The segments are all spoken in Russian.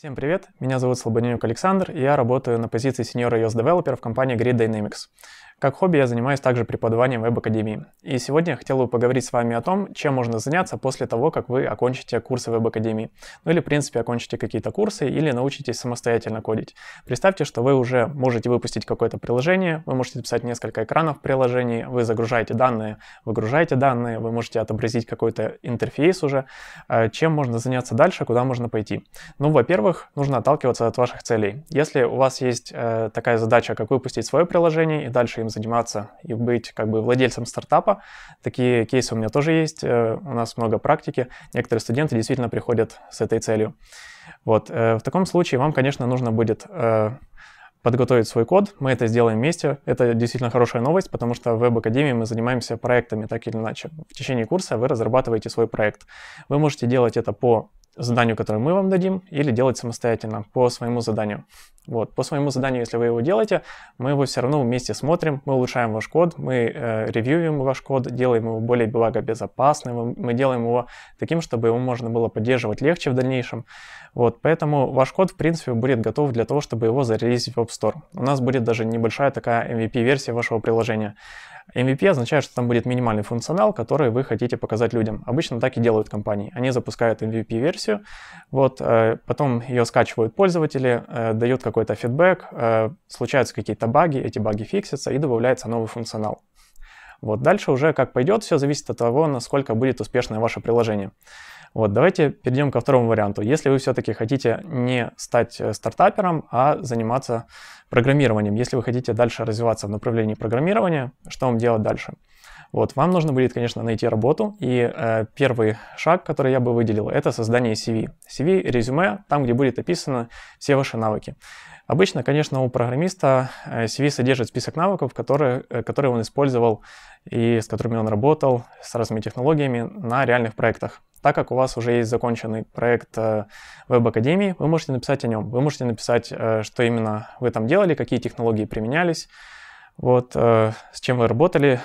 Всем привет, меня зовут Слободенюк Александр, и я работаю на позиции сеньора iOS Developer в компании Grid Dynamics. Как хобби я занимаюсь также преподаванием веб-академии. И сегодня я хотел бы поговорить с вами о том, чем можно заняться после того, как вы окончите курсы веб-академии. Ну или, в принципе, окончите какие-то курсы или научитесь самостоятельно кодить. Представьте, что вы уже можете выпустить какое-то приложение, вы можете писать несколько экранов приложений, вы загружаете данные, выгружаете данные, вы можете отобразить какой-то интерфейс уже. А чем можно заняться дальше, куда можно пойти? Ну, во-первых, нужно отталкиваться от ваших целей. Если у вас есть э, такая задача, как выпустить свое приложение и дальше им заниматься и быть как бы владельцем стартапа. Такие кейсы у меня тоже есть, э, у нас много практики. Некоторые студенты действительно приходят с этой целью. Вот, э, в таком случае вам, конечно, нужно будет э, подготовить свой код. Мы это сделаем вместе. Это действительно хорошая новость, потому что в веб-академии мы занимаемся проектами так или иначе. В течение курса вы разрабатываете свой проект. Вы можете делать это по заданию, которое мы вам дадим, или делать самостоятельно по своему заданию. Вот, по своему заданию, если вы его делаете, мы его все равно вместе смотрим, мы улучшаем ваш код, мы э, ревьюем ваш код, делаем его более благобезопасным, мы делаем его таким, чтобы его можно было поддерживать легче в дальнейшем. Вот, поэтому ваш код, в принципе, будет готов для того, чтобы его зарелизить в App Store. У нас будет даже небольшая такая MVP-версия вашего приложения. MVP означает, что там будет минимальный функционал, который вы хотите показать людям. Обычно так и делают компании. Они запускают MVP-версию, вот, э, потом ее скачивают пользователи, э, дают какой-то фидбэк, э, случаются какие-то баги, эти баги фиксятся и добавляется новый функционал. Вот дальше уже как пойдет, все зависит от того, насколько будет успешное ваше приложение. Вот, давайте перейдем ко второму варианту. Если вы все-таки хотите не стать э, стартапером, а заниматься программированием, если вы хотите дальше развиваться в направлении программирования, что вам делать дальше? Вот, вам нужно будет, конечно, найти работу, и э, первый шаг, который я бы выделил, это создание CV. CV — резюме, там, где будет описано все ваши навыки. Обычно, конечно, у программиста э, CV содержит список навыков, которые, э, которые он использовал и с которыми он работал, с разными технологиями на реальных проектах. Так как у вас уже есть законченный проект э, веб-академии, вы можете написать о нем. Вы можете написать, что именно вы там делали, какие технологии применялись, вот, с чем вы работали.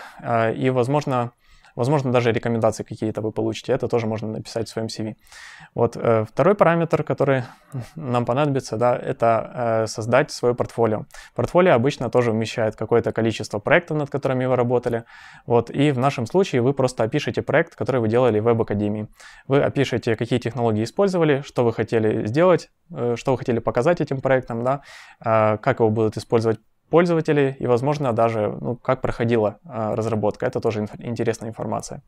И, возможно, Возможно, даже рекомендации какие-то вы получите. Это тоже можно написать в своем CV. Вот э, второй параметр, который нам понадобится, да, это э, создать свое портфолио. Портфолио обычно тоже вмещает какое-то количество проектов, над которыми вы работали. Вот, и в нашем случае вы просто опишите проект, который вы делали в веб-академии. Вы опишете, какие технологии использовали, что вы хотели сделать, э, что вы хотели показать этим проектом, да, как его будут использовать пользователей и, возможно, даже ну, как проходила а, разработка. Это тоже инф интересная информация.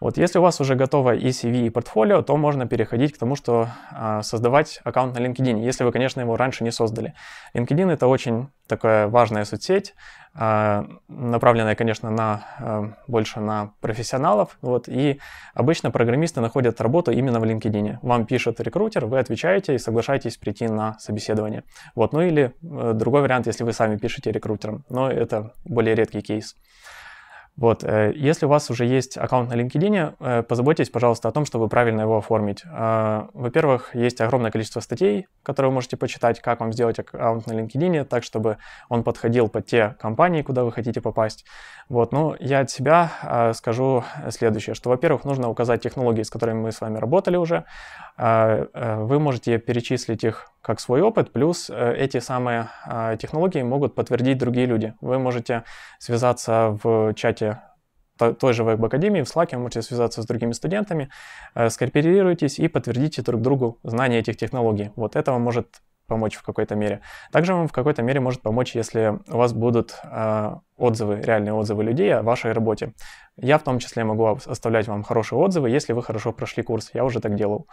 Вот если у вас уже готово и CV, и портфолио, то можно переходить к тому, что э, создавать аккаунт на LinkedIn, если вы, конечно, его раньше не создали. LinkedIn — это очень такая важная соцсеть, э, направленная, конечно, на, э, больше на профессионалов. Вот, и обычно программисты находят работу именно в LinkedIn. Вам пишет рекрутер, вы отвечаете и соглашаетесь прийти на собеседование. Вот, ну или э, другой вариант, если вы сами пишете рекрутером, но это более редкий кейс. Вот, э, если у вас уже есть аккаунт на LinkedIn, э, позаботьтесь, пожалуйста, о том, чтобы правильно его оформить. А, во-первых, есть огромное количество статей, которые вы можете почитать, как вам сделать аккаунт на LinkedIn, так, чтобы он подходил под те компании, куда вы хотите попасть. Вот, ну, я от себя а, скажу следующее, что, во-первых, нужно указать технологии, с которыми мы с вами работали уже. А, э, вы можете перечислить их как свой опыт, плюс эти самые технологии могут подтвердить другие люди. Вы можете связаться в чате той же веб-академии, в Slack, вы можете связаться с другими студентами, э, скооперируйтесь и подтвердите друг другу знания этих технологий. Вот это вам может помочь в какой-то мере. Также вам в какой-то мере может помочь, если у вас будут э, отзывы, реальные отзывы людей о вашей работе. Я в том числе могу оставлять вам хорошие отзывы, если вы хорошо прошли курс. Я уже так делал.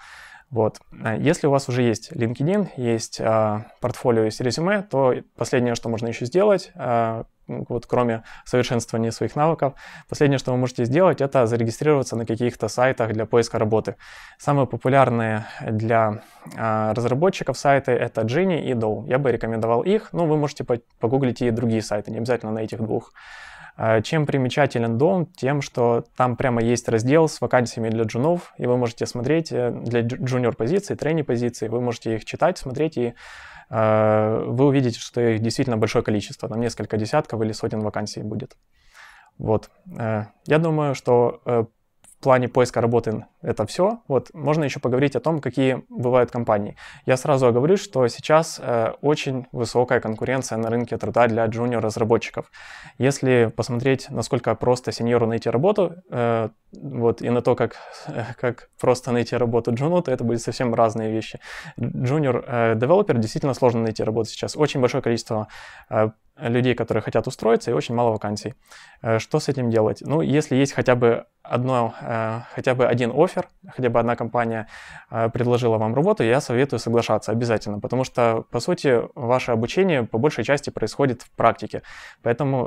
Вот. А если у вас уже есть LinkedIn, есть э, портфолио, есть резюме, то последнее, что можно еще сделать, э, вот кроме совершенствования своих навыков, последнее, что вы можете сделать, это зарегистрироваться на каких-то сайтах для поиска работы. Самые популярные для а, разработчиков сайты это Genie и Dow. Я бы рекомендовал их, но ну, вы можете погуглить и другие сайты, не обязательно на этих двух. А, чем примечателен Дом? Тем, что там прямо есть раздел с вакансиями для джунов, и вы можете смотреть э, для джуниор позиций, трени позиций, вы можете их читать, смотреть и Э, вы увидите, что их действительно большое количество. Там несколько десятков или сотен вакансий будет. Вот. Э, я думаю, что э, в плане поиска работы это все. Вот можно еще поговорить о том, какие бывают компании. Я сразу оговорюсь, что сейчас э, очень высокая конкуренция на рынке труда для junior разработчиков Если посмотреть, насколько просто сеньору найти работу, э, вот, и на то, как, э, как просто найти работу джуну, то это будет совсем разные вещи. джуниор developer э, действительно сложно найти работу сейчас. Очень большое количество э, людей, которые хотят устроиться, и очень мало вакансий. Э, что с этим делать? Ну, если есть хотя бы одно, э, хотя бы один офер, хотя бы одна компания э, предложила вам работу, я советую соглашаться обязательно, потому что, по сути, ваше обучение по большей части происходит в практике. Поэтому,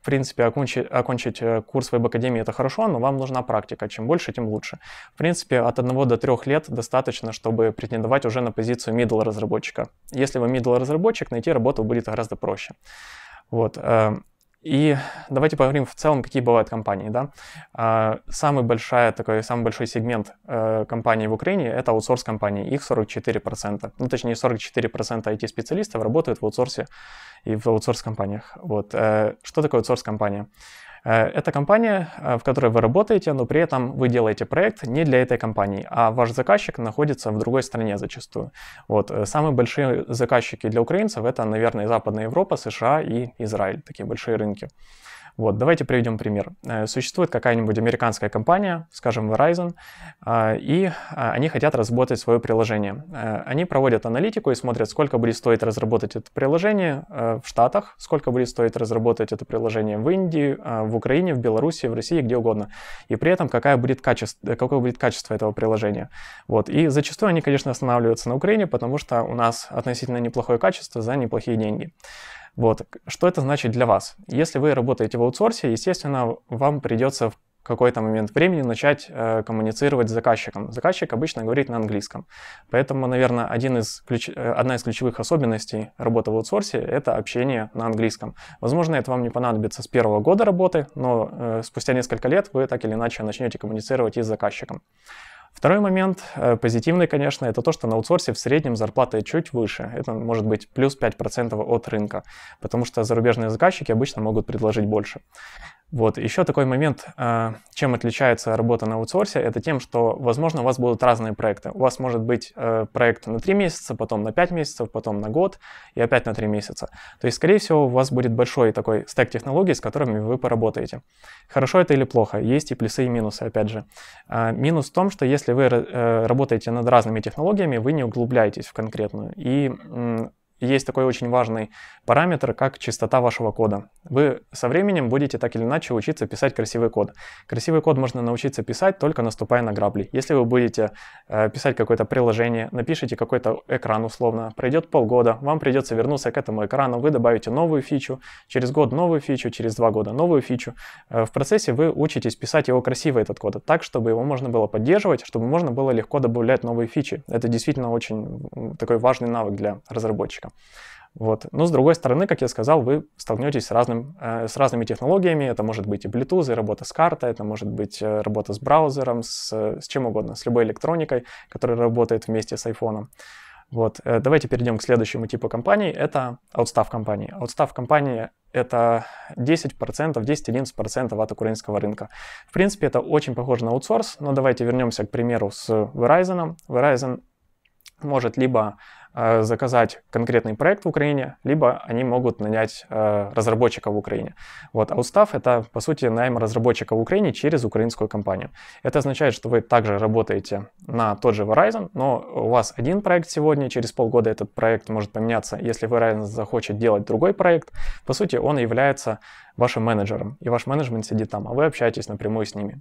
в принципе, окончить, окончить курс веб-академии это хорошо, но вам нужна практика. Чем больше, тем лучше. В принципе, от одного до трех лет достаточно, чтобы претендовать уже на позицию middle разработчика. Если вы middle разработчик, найти работу будет гораздо проще. Вот. Э, и давайте поговорим в целом, какие бывают компании. Да? Э, самый, большая, такой, самый большой сегмент э, компаний в Украине — это аутсорс-компании. Их 44%. Ну, точнее, 44% IT-специалистов работают в аутсорсе и в аутсорс-компаниях. Вот. Что такое аутсорс-компания? Э, это компания, э, в которой вы работаете, но при этом вы делаете проект не для этой компании, а ваш заказчик находится в другой стране зачастую. Вот. Э, самые большие заказчики для украинцев — это, наверное, Западная Европа, США и Израиль, такие большие рынки. Вот, давайте приведем пример. Э, существует какая-нибудь американская компания, скажем, Verizon, э, и э, они хотят разработать свое приложение. Они проводят аналитику и смотрят, сколько будет стоить разработать это приложение в Штатах, сколько будет стоить разработать это приложение в Индии, в Украине, в Беларуси, в России, где угодно. И при этом какая будет качество, какое будет качество этого приложения. Вот. И зачастую они, конечно, останавливаются на Украине, потому что у нас относительно неплохое качество за неплохие деньги. Вот. Что это значит для вас? Если вы работаете в аутсорсе, естественно, вам придется в какой-то момент времени начать э, коммуницировать с заказчиком. Заказчик обычно говорит на английском. Поэтому, наверное, один из ключ... Э, одна из ключевых особенностей работы в аутсорсе — это общение на английском. Возможно, это вам не понадобится с первого года работы, но э, спустя несколько лет вы так или иначе начнете коммуницировать и с заказчиком. Второй момент, э, позитивный, конечно, это то, что на аутсорсе в среднем зарплата чуть выше. Это может быть плюс 5% от рынка, потому что зарубежные заказчики обычно могут предложить больше. Вот. Еще такой момент, а, чем отличается работа на аутсорсе, это тем, что, возможно, у вас будут разные проекты. У вас может быть э, проект на 3 месяца, потом на 5 месяцев, потом на год и опять на 3 месяца. То есть, скорее всего, у вас будет большой такой стек технологий, с которыми вы поработаете. Хорошо это или плохо? Есть и плюсы, и минусы, опять же. А, минус в том, что если вы э, работаете над разными технологиями, вы не углубляетесь в конкретную. И есть такой очень важный параметр, как частота вашего кода. Вы со временем будете так или иначе учиться писать красивый код. Красивый код можно научиться писать, только наступая на грабли. Если вы будете э, писать какое-то приложение, напишите какой-то экран условно, пройдет полгода, вам придется вернуться к этому экрану, вы добавите новую фичу, через год новую фичу, через два года новую фичу. Э, в процессе вы учитесь писать его красиво, этот код, так, чтобы его можно было поддерживать, чтобы можно было легко добавлять новые фичи. Это действительно очень такой важный навык для разработчиков разработчиком. Вот. Но с другой стороны, как я сказал, вы столкнетесь с, разным, э, с разными технологиями. Это может быть и Bluetooth, и работа с картой, это может быть э, работа с браузером, с, э, с чем угодно, с любой электроникой, которая работает вместе с iPhone. Вот. Э, давайте перейдем к следующему типу компаний. Это outstaff компании. Outstaff компании — это 10%, 10-11% от украинского рынка. В принципе, это очень похоже на аутсорс, но давайте вернемся к примеру с Verizon. Verizon может либо Э, заказать конкретный проект в Украине, либо они могут нанять э, разработчика в Украине. Вот, а устав — это, по сути, найм разработчика в Украине через украинскую компанию. Это означает, что вы также работаете на тот же Verizon, но у вас один проект сегодня, через полгода этот проект может поменяться. Если Verizon захочет делать другой проект, по сути, он является вашим менеджером, и ваш менеджмент сидит там, а вы общаетесь напрямую с ними.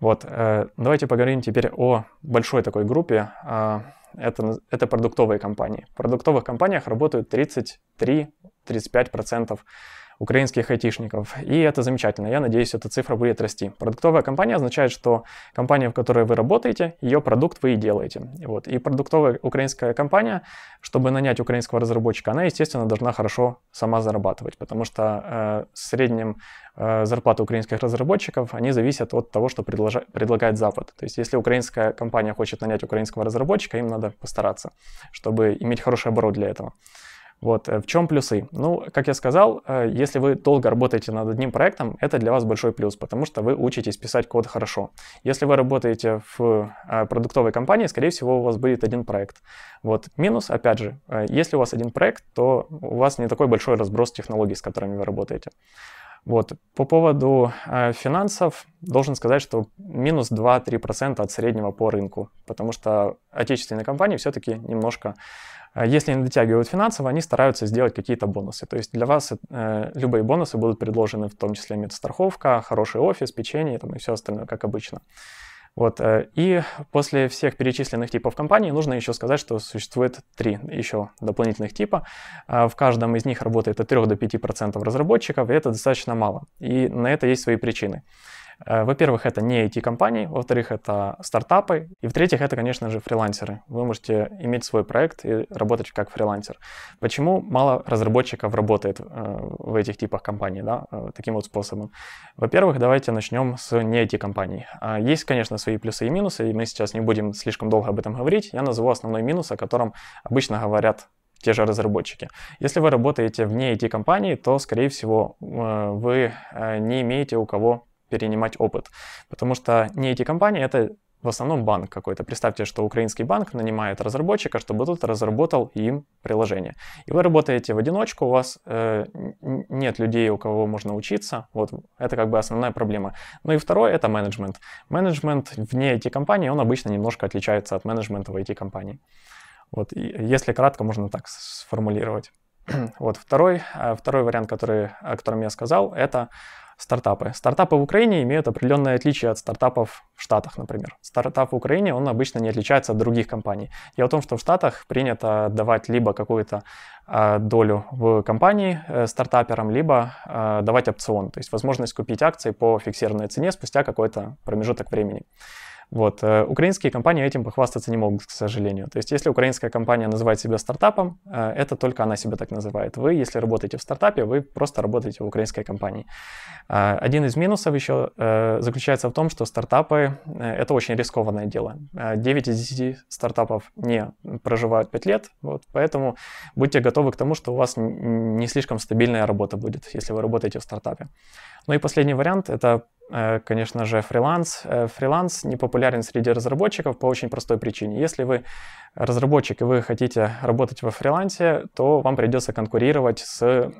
Вот, э, давайте поговорим теперь о большой такой группе а, это, это продуктовые компании. В продуктовых компаниях работают 33-35% украинских айтишников. И это замечательно. Я надеюсь, эта цифра будет расти. Продуктовая компания означает, что компания, в которой вы работаете, ее продукт вы и делаете. Вот. И продуктовая украинская компания, чтобы нанять украинского разработчика, она, естественно, должна хорошо сама зарабатывать, потому что э, в среднем э, зарплаты украинских разработчиков, они зависят от того, что предложа- предлагает Запад. То есть если украинская компания хочет нанять украинского разработчика, им надо постараться, чтобы иметь хороший оборот для этого. Вот, э, в чем плюсы? Ну, как я сказал, э, если вы долго работаете над одним проектом, это для вас большой плюс, потому что вы учитесь писать код хорошо. Если вы работаете в э, продуктовой компании, скорее всего, у вас будет один проект. Вот, минус, опять же, если у вас один проект, то у вас не такой большой разброс технологий, с которыми вы работаете. Вот. По поводу э, финансов, должен сказать, что минус 2-3% от среднего по рынку, потому что отечественные компании все-таки немножко, э, если не дотягивают финансово, они стараются сделать какие-то бонусы. То есть для вас э, любые бонусы будут предложены, в том числе медстраховка, хороший офис, печенье там, и все остальное, как обычно. Вот, э, и после всех перечисленных типов компаний нужно еще сказать, что существует три еще дополнительных типа. А, в каждом из них работает от 3 до 5% разработчиков, и это достаточно мало. И на это есть свои причины. Э, во-первых, это не IT-компании, во-вторых, это стартапы, и в-третьих, это, конечно же, фрилансеры. Вы можете иметь свой проект и работать как фрилансер. Почему мало разработчиков работает э, в этих типах компаний, да, э, таким вот способом? Во-первых, давайте начнем с не IT-компаний. А, есть, конечно, свои плюсы и минусы, и мы сейчас не будем слишком долго об этом говорить. Я назову основной минус, о котором обычно говорят те же разработчики. Если вы работаете вне IT-компании, то, скорее всего, вы не имеете у кого перенимать опыт. Потому что не эти компании, это в основном банк какой-то. Представьте, что украинский банк нанимает разработчика, чтобы тот разработал им приложение. И вы работаете в одиночку, у вас э, нет людей, у кого можно учиться. Вот это как бы основная проблема. Ну и второе — это менеджмент. Менеджмент вне эти компании он обычно немножко отличается от менеджмента в эти компании Вот, и если кратко, можно так сформулировать. вот второй, э, второй вариант, который, о котором я сказал, это стартапы. Стартапы в Украине имеют определенное отличие от стартапов в Штатах, например. Стартап в Украине, он обычно не отличается от других компаний. Дело в том, что в Штатах принято давать либо какую-то э, долю в компании э, стартаперам, либо э, давать опцион, то есть возможность купить акции по фиксированной цене спустя какой-то промежуток времени. Вот. Э, украинские компании этим похвастаться не могут, к сожалению. То есть, если украинская компания называет себя стартапом, э, это только она себя так называет. Вы, если работаете в стартапе, вы просто работаете в украинской компании. Э, один из минусов еще заключается в том, что стартапы — это очень рискованное дело. 9 из 10 стартапов не проживают 5 лет, вот, поэтому будьте готовы к тому, что у вас не слишком стабильная работа будет, если вы работаете в стартапе. Ну и последний вариант — это Э, конечно же, фриланс. Э, фриланс не популярен среди разработчиков по очень простой причине. Если вы разработчик и вы хотите работать во фрилансе, то вам придется конкурировать с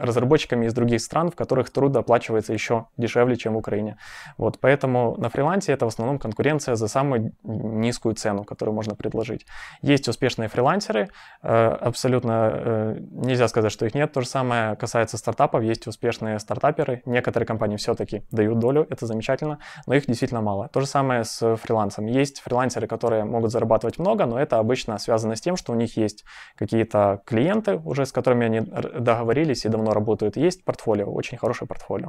разработчиками из других стран, в которых труд оплачивается еще дешевле, чем в Украине. Вот, поэтому на фрилансе это в основном конкуренция за самую низкую цену, которую можно предложить. Есть успешные фрилансеры, э, абсолютно нельзя сказать, что их нет. То же самое касается стартапов, есть успешные стартаперы. Некоторые компании все-таки дают долю, это замечательно, но их действительно мало. То же самое с фрилансом. Есть фрилансеры, которые могут зарабатывать много, но это обычно связано с тем, что у них есть какие-то клиенты уже, с которыми они договорились и давно работают. Есть портфолио, очень хорошее портфолио.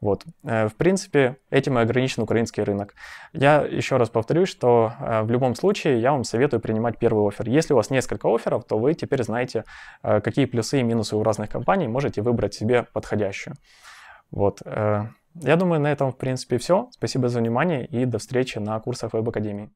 Вот. Э, в принципе, этим и ограничен украинский рынок. Я еще раз повторюсь, что э, в любом случае я вам советую принимать первый офер. Если у вас несколько офферов, то вы теперь знаете, э, какие плюсы и минусы у разных компаний, можете выбрать себе подходящую. Вот. Я думаю, на этом, в принципе, все. Спасибо за внимание и до встречи на курсах Веб-Академии.